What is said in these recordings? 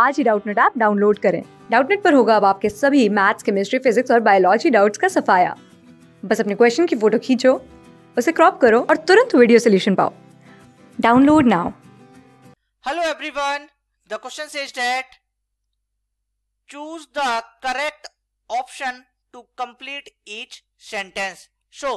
आज ही Doubtnut app download करें डाउटनेट पर होगा अब आपके सभी मैथ्स केमिस्ट्री फिजिक्स और बायोलॉजी डाउट्स का सफाया बस अपने क्वेश्चन की फोटो खींचो उसे क्रॉप करो और तुरंत वीडियो सोल्यूशन पाओ download now hello everyone the question is that choose the correct option to complete each sentence so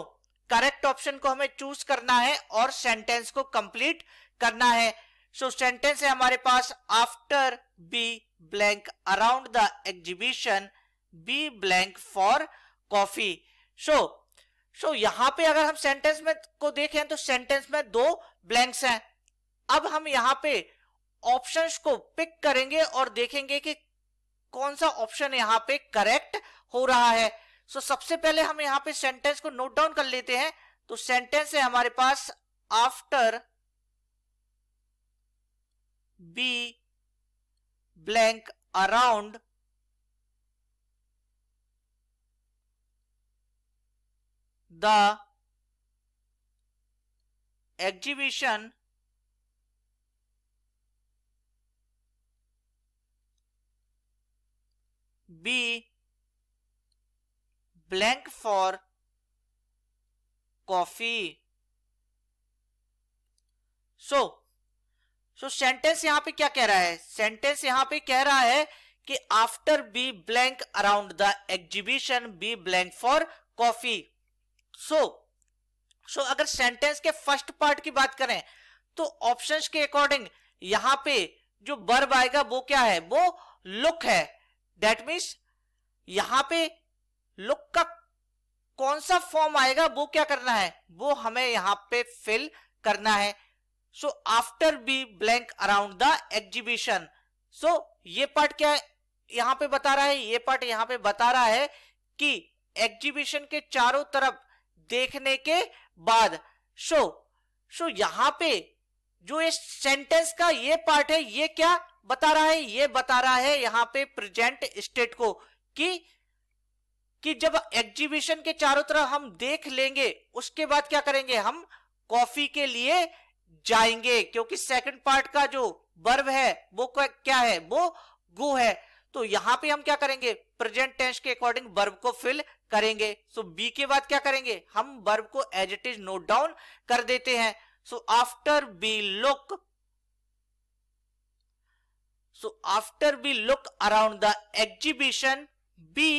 correct option को हमें चूज करना है और सेंटेंस को कंप्लीट करना है सो सेंटेंस है हमारे पास after be blank around the exhibition be blank for coffee so so यहां पे अगर हम सेंटेंस में को देखें तो सेंटेंस में दो ब्लैंक्स हैं अब हम यहां पे ऑप्शंस को पिक करेंगे और देखेंगे कि कौन सा ऑप्शन यहाँ पे करेक्ट हो रहा है सो so, सबसे पहले हम यहाँ पे सेंटेंस को नोट डाउन कर लेते हैं तो सेंटेंस है हमारे पास after be blank around the exhibition be blank for coffee. So, so sentence यहां पे क्या कह रहा है सेंटेंस यहां पे कह रहा है कि after be blank around the exhibition be blank for coffee so so अगर सेंटेंस के फर्स्ट पार्ट की बात करें तो ऑप्शंस के अकॉर्डिंग यहां पे जो बर्ब आएगा वो क्या है वो लुक है दैट मीन्स यहां पे लुक का कौन सा फॉर्म आएगा वो क्या करना है वो हमें यहां पे फिल करना है so after be blank around the exhibition so ये पार्ट क्या है यहां पे बता रहा है ये पार्ट यहां पे बता रहा है कि एग्जीबिशन के चारों तरफ देखने के बाद सो सो यहां पे जो इस सेंटेंस का ये पार्ट है ये क्या बता रहा है ये बता रहा है यहां पे प्रेजेंट स्टेट को कि कि जब एग्जीबिशन के चारों तरफ हम देख लेंगे उसके बाद क्या करेंगे हम कॉफी के लिए जाएंगे क्योंकि सेकंड पार्ट का जो वर्ब है वो क्या है वो गो है तो यहां पे हम क्या करेंगे प्रेजेंट टेंस के अकॉर्डिंग वर्ब को फिल करेंगे सो बी के बाद क्या करेंगे हम वर्ब को as it is note down कर देते हैं so after be look so after be look around the exhibition be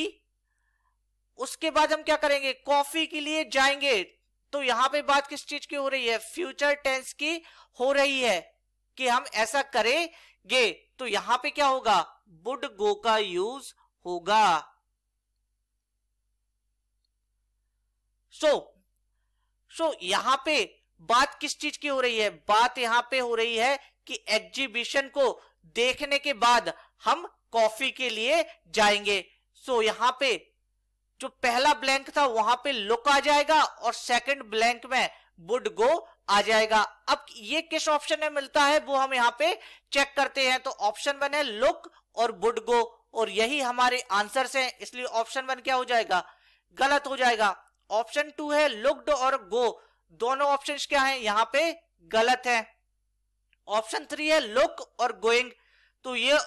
उसके बाद हम क्या करेंगे कॉफी के लिए जाएंगे तो यहां पे बात किस चीज की हो रही है फ्यूचर टेंस की हो रही है कि हम ऐसा करेंगे तो यहां पे क्या होगा बुड गो का यूज होगा सो so, सो so यहां पे बात किस चीज की हो रही है बात यहां पे हो रही है कि एग्जीबिशन को देखने के बाद हम कॉफी के लिए जाएंगे सो so, यहां पे जो पहला ब्लैंक था वहां पे लुक आ जाएगा और सेकंड ब्लैंक में वुड गो आ जाएगा अब ये किस ऑप्शन में मिलता है वो हम यहाँ पे चेक करते हैं तो ऑप्शन वन है लुक और वुड गो और यही हमारे आंसर है इसलिए ऑप्शन वन क्या हो जाएगा गलत हो जाएगा ऑप्शन टू है लुकड और गो दोनों ऑप्शन क्या है यहाँ पे गलत है ऑप्शन थ्री है लुक और गोइंग तो ये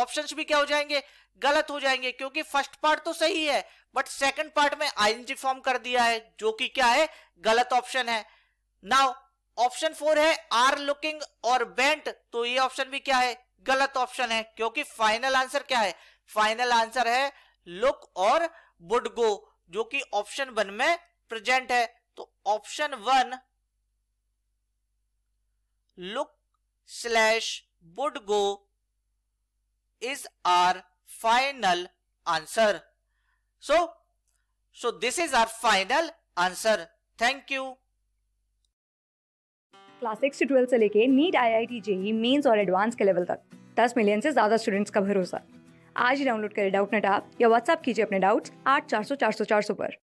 ऑप्शंस भी क्या हो जाएंगे गलत हो जाएंगे क्योंकि फर्स्ट पार्ट तो सही है बट सेकंड पार्ट में आईएनजी फॉर्म कर दिया है जो कि क्या है गलत ऑप्शन है नाउ ऑप्शन फोर है आर लुकिंग और बेंट तो ये ऑप्शन भी क्या है गलत ऑप्शन है क्योंकि फाइनल आंसर क्या है फाइनल आंसर है लुक और बुडगो जो कि ऑप्शन वन में प्रेजेंट है तो option one look slash would go is our final answer. So, so this is our final answer. Thank you. Class six से ट्वेल्थ से लेके NEET I I T JEE mains और एडवांस के level तक दस मिलियन से ज़्यादा स्टूडेंट्स का भरोसा आज ही डाउनलोड करें डाउट नेट आप या व्हाट्सअप कीजिए अपने डाउट्स आठ चार सौ चार सौ चार सौ पर